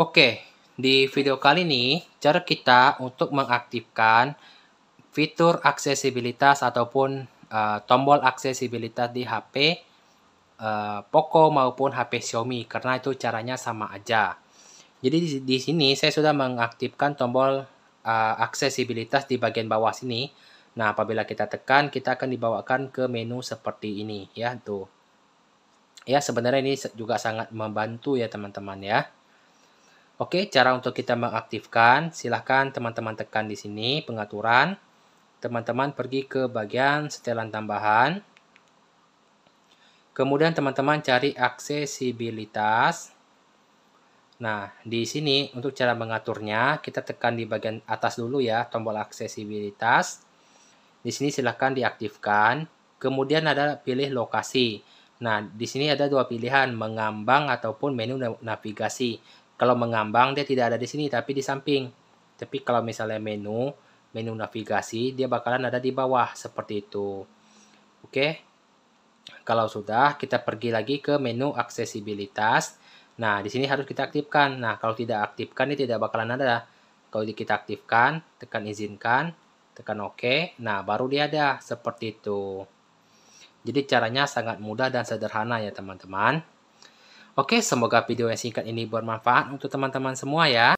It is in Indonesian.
Oke, di video kali ini cara kita untuk mengaktifkan fitur aksesibilitas ataupun uh, tombol aksesibilitas di HP uh, eh, Poco maupun HP Xiaomi karena itu caranya sama aja. Jadi di, di sini saya sudah mengaktifkan tombol uh, aksesibilitas di bagian bawah sini. Nah, apabila kita tekan kita akan dibawakan ke menu seperti ini ya tuh. Ya, sebenarnya ini juga sangat membantu ya teman-teman ya. Oke, cara untuk kita mengaktifkan, silahkan teman-teman tekan di sini pengaturan. Teman-teman pergi ke bagian setelan tambahan. Kemudian teman-teman cari aksesibilitas. Nah, di sini untuk cara mengaturnya, kita tekan di bagian atas dulu ya, tombol aksesibilitas. Di sini silahkan diaktifkan. Kemudian ada pilih lokasi. Nah, di sini ada dua pilihan, mengambang ataupun menu navigasi. Kalau mengambang dia tidak ada di sini tapi di samping. Tapi kalau misalnya menu, menu navigasi dia bakalan ada di bawah seperti itu. Oke. Kalau sudah kita pergi lagi ke menu aksesibilitas. Nah, di sini harus kita aktifkan. Nah, kalau tidak aktifkan ini tidak bakalan ada. Kalau kita aktifkan, tekan izinkan, tekan OK. Nah, baru dia ada seperti itu. Jadi caranya sangat mudah dan sederhana ya teman-teman. Oke, semoga video yang singkat ini bermanfaat untuk teman-teman semua ya.